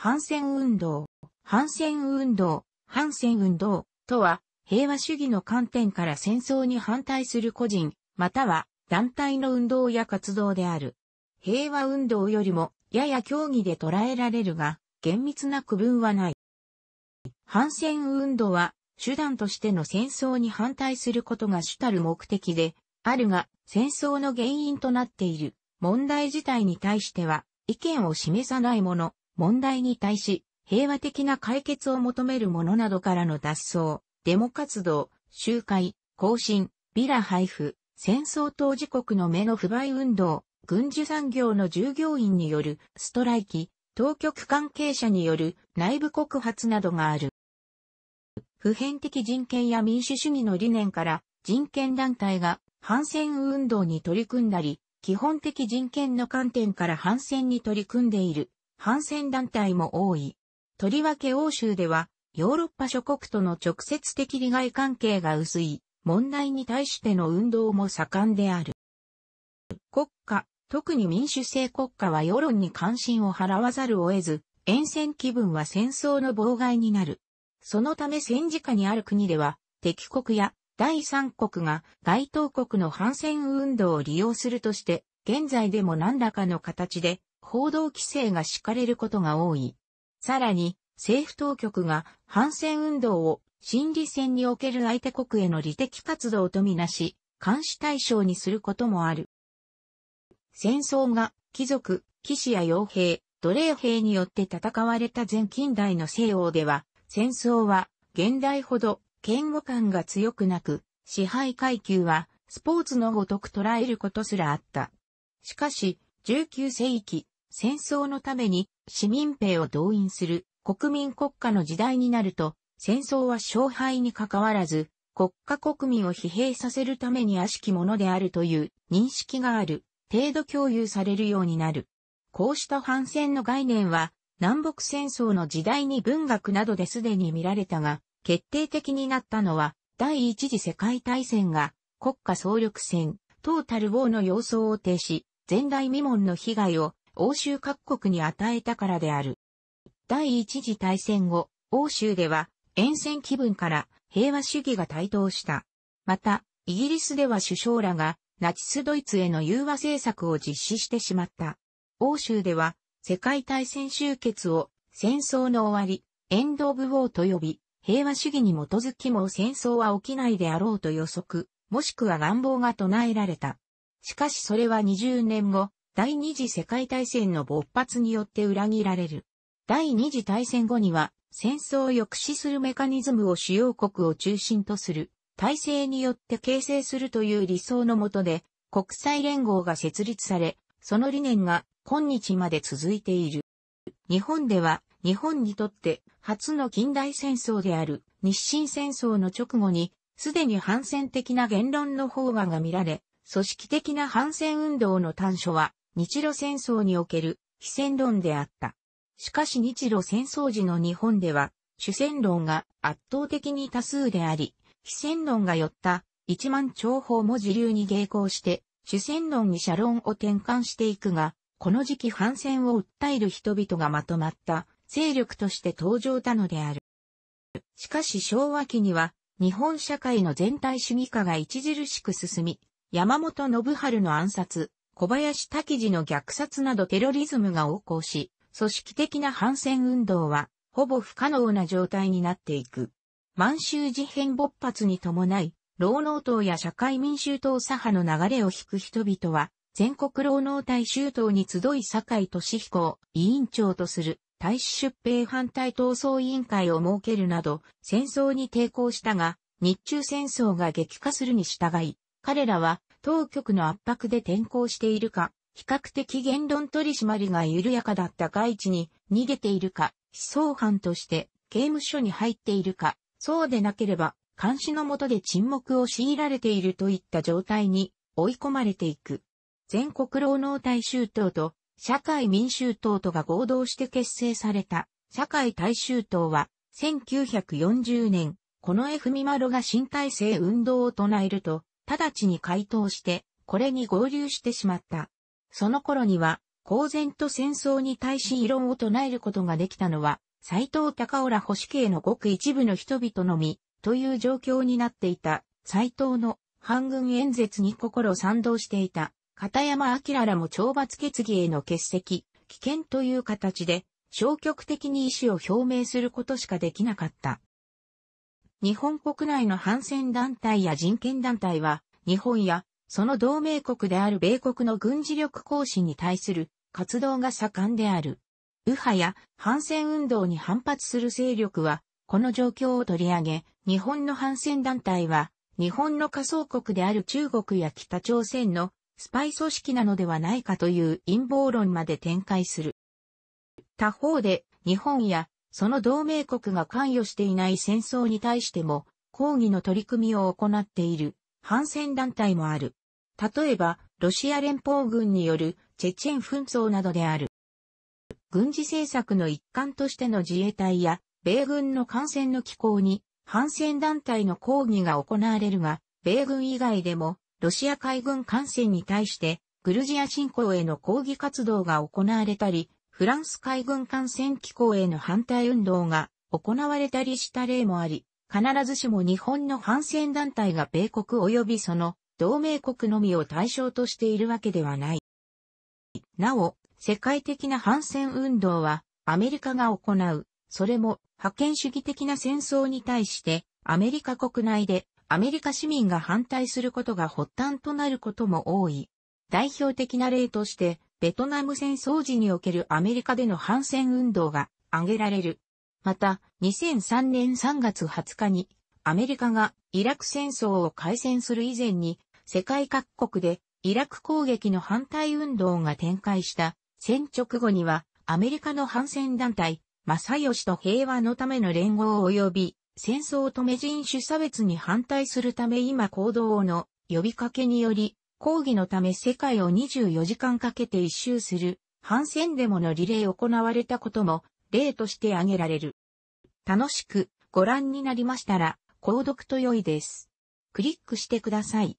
反戦運動、反戦運動、反戦運動とは、平和主義の観点から戦争に反対する個人、または団体の運動や活動である。平和運動よりも、やや競技で捉えられるが、厳密な区分はない。反戦運動は、手段としての戦争に反対することが主たる目的で、あるが、戦争の原因となっている問題自体に対しては、意見を示さないもの、問題に対し、平和的な解決を求める者などからの脱走、デモ活動、集会、行進、ビラ配布、戦争当事国の目の不買運動、軍需産業の従業員によるストライキ、当局関係者による内部告発などがある。普遍的人権や民主主義の理念から人権団体が反戦運動に取り組んだり、基本的人権の観点から反戦に取り組んでいる反戦団体も多い。とりわけ欧州では、ヨーロッパ諸国との直接的利害関係が薄い問題に対しての運動も盛んである。国家、特に民主制国家は世論に関心を払わざるを得ず、沿線気分は戦争の妨害になる。そのため戦時下にある国では、敵国や第三国が該当国の反戦運動を利用するとして、現在でも何らかの形で報道規制が敷かれることが多い。さらに、政府当局が反戦運動を心理戦における相手国への利的活動とみなし、監視対象にすることもある。戦争が貴族、騎士や傭兵、奴隷兵によって戦われた前近代の西欧では、戦争は現代ほど嫌悪感が強くなく、支配階級はスポーツのごとく捉えることすらあった。しかし、19世紀、戦争のために市民兵を動員する国民国家の時代になると、戦争は勝敗に関わらず、国家国民を疲弊させるために悪しきものであるという認識がある程度共有されるようになる。こうした反戦の概念は南北戦争の時代に文学などですでに見られたが、決定的になったのは第一次世界大戦が国家総力戦、トータルウォーの様相を呈し、前代未聞の被害を欧州各国に与えたからである。第一次大戦後、欧州では、沿線気分から平和主義が台頭した。また、イギリスでは首相らがナチスドイツへの融和政策を実施してしまった。欧州では世界大戦終結を戦争の終わり、エンド・オブ・ウォーと呼び、平和主義に基づきも戦争は起きないであろうと予測、もしくは願望が唱えられた。しかしそれは20年後、第二次世界大戦の勃発によって裏切られる。第二次大戦後には、戦争を抑止するメカニズムを主要国を中心とする体制によって形成するという理想のもとで、国際連合が設立され、その理念が今日まで続いている。日本では、日本にとって初の近代戦争である日清戦争の直後に、すでに反戦的な言論の方がが見られ、組織的な反戦運動の短所は日露戦争における非戦論であった。しかし日露戦争時の日本では、主戦論が圧倒的に多数であり、非戦論が寄った一万長法も自流に迎行して、主戦論に社論を転換していくが、この時期反戦を訴える人々がまとまった勢力として登場たのである。しかし昭和期には、日本社会の全体主義化が著しく進み、山本信春の暗殺、小林滝次の虐殺などテロリズムが横行し、組織的な反戦運動は、ほぼ不可能な状態になっていく。満州事変勃発に伴い、労農党や社会民衆党左派の流れを引く人々は、全国労農大衆党に集い堺俊彦を委員長とする大使出兵反対闘争委員会を設けるなど、戦争に抵抗したが、日中戦争が激化するに従い、彼らは当局の圧迫で転校しているか、比較的言論取り締まりが緩やかだった外地に逃げているか、思想犯として刑務所に入っているか、そうでなければ監視の下で沈黙を強いられているといった状態に追い込まれていく。全国労働大衆党と社会民衆党とが合同して結成された社会大衆党は1940年、この F ミマロが新体制運動を唱えると、直ちに回答して、これに合流してしまった。その頃には、公然と戦争に対し異論を唱えることができたのは、斎藤高浦保守系のごく一部の人々のみ、という状況になっていた、斎藤の反軍演説に心賛同していた、片山明らも懲罰決議への欠席、危険という形で、消極的に意思を表明することしかできなかった。日本国内の反戦団体や人権団体は、日本やその同盟国である米国の軍事力行使に対する活動が盛んである。右派や反戦運動に反発する勢力は、この状況を取り上げ、日本の反戦団体は、日本の仮想国である中国や北朝鮮のスパイ組織なのではないかという陰謀論まで展開する。他方で、日本やその同盟国が関与していない戦争に対しても、抗議の取り組みを行っている反戦団体もある。例えば、ロシア連邦軍によるチェチェン紛争などである。軍事政策の一環としての自衛隊や米軍の艦船の機構に反戦団体の抗議が行われるが、米軍以外でもロシア海軍艦船に対してグルジア侵攻への抗議活動が行われたり、フランス海軍艦船機構への反対運動が行われたりした例もあり、必ずしも日本の反戦団体が米国及びその同盟国のみを対象としているわけではない。なお、世界的な反戦運動はアメリカが行う、それも覇権主義的な戦争に対してアメリカ国内でアメリカ市民が反対することが発端となることも多い。代表的な例としてベトナム戦争時におけるアメリカでの反戦運動が挙げられる。また、2003年3月20日に、アメリカがイラク戦争を開戦する以前に、世界各国でイラク攻撃の反対運動が展開した戦直後には、アメリカの反戦団体、正義と平和のための連合及び、戦争止め人種差別に反対するため今行動の呼びかけにより、抗議のため世界を24時間かけて一周する、反戦デモのリレー行われたことも、例として挙げられる。楽しくご覧になりましたら、購読と良いです。クリックしてください。